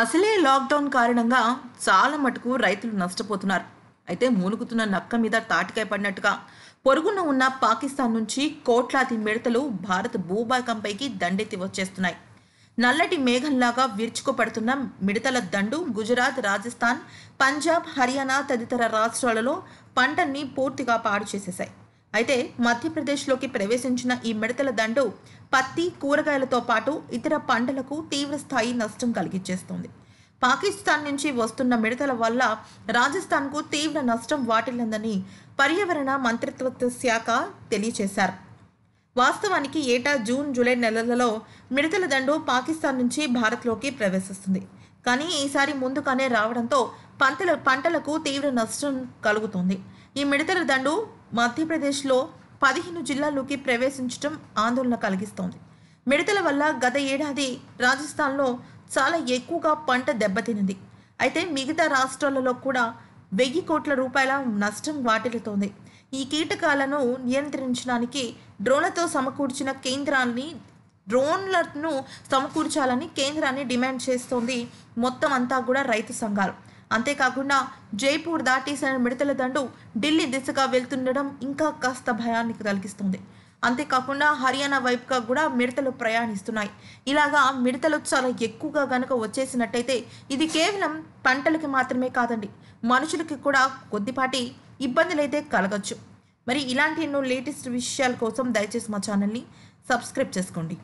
అసలే లాక్డౌన్ కారణంగా చాలా మటుకు రైతులు నష్టపోతున్నారు అయితే మూలుగుతున్న నక్క మీద తాటికాయ పడినట్టుగా పొరుగున ఉన్న పాకిస్తాన్ నుంచి కోట్లాది మిడతలు భారత్ భూభాగంపైకి దండెత్తి వచ్చేస్తున్నాయి నల్లటి మేఘంలాగా విరుచుకుపడుతున్న మిడతల దండు గుజరాత్ రాజస్థాన్ పంజాబ్ హర్యానా తదితర రాష్ట్రాలలో పంటల్ని పూర్తిగా పాడు చేసేశాయి అయితే మధ్యప్రదేశ్లోకి ప్రవేశించిన ఈ మిడతల దండు పత్తి కూరగాయలతో పాటు ఇతర పంటలకు తీవ్రస్థాయి నష్టం కలిగించేస్తుంది పాకిస్తాన్ నుంచి వస్తున్న మిడతల వల్ల రాజస్థాన్కు తీవ్ర నష్టం వాటిల్లిందని పర్యావరణ మంత్రిత్వ శాఖ తెలియచేశారు వాస్తవానికి ఏటా జూన్ జూలై నెలలలో మిడతల దండు పాకిస్తాన్ నుంచి భారత్లోకి ప్రవేశిస్తుంది కానీ ఈసారి ముందుగానే రావడంతో పంటల పంటలకు తీవ్ర నష్టం కలుగుతుంది ఈ మిడతల దండు మధ్యప్రదేశ్లో పదిహేను జిల్లాల్లోకి ప్రవేశించడం ఆందోళన కలిగిస్తోంది మిడతల వల్ల గత ఏడాది రాజస్థాన్లో చాలా ఎక్కువగా పంట దెబ్బతినింది అయితే మిగతా రాష్ట్రాలలో కూడా వెయ్యి కోట్ల రూపాయల నష్టం వాటిల్లుతోంది ఈ కీటకాలను నియంత్రించడానికి డ్రోన్లతో సమకూర్చిన కేంద్రాన్ని డ్రోన్లను సమకూర్చాలని కేంద్రాన్ని డిమాండ్ చేస్తోంది మొత్తం అంతా కూడా రైతు సంఘాలు అంతేకాకుండా జైపూర్ దాటేసిన మిడతల దండు ఢిల్లీ దిశగా వెళ్తుండడం ఇంకా కాస్త భయాన్ని కలిగిస్తుంది అంతేకాకుండా హర్యానా వైపుగా కూడా మిడతలు ప్రయాణిస్తున్నాయి ఇలాగా మిడతలు చాలా ఎక్కువగా గనక వచ్చేసినట్టయితే ఇది కేవలం పంటలకి మాత్రమే కాదండి మనుషులకి కూడా కొద్దిపాటి ఇబ్బందులైతే కలగచ్చు మరి ఇలాంటి ఎన్నో లేటెస్ట్ విషయాల కోసం దయచేసి మా ఛానల్ని సబ్స్క్రైబ్ చేసుకోండి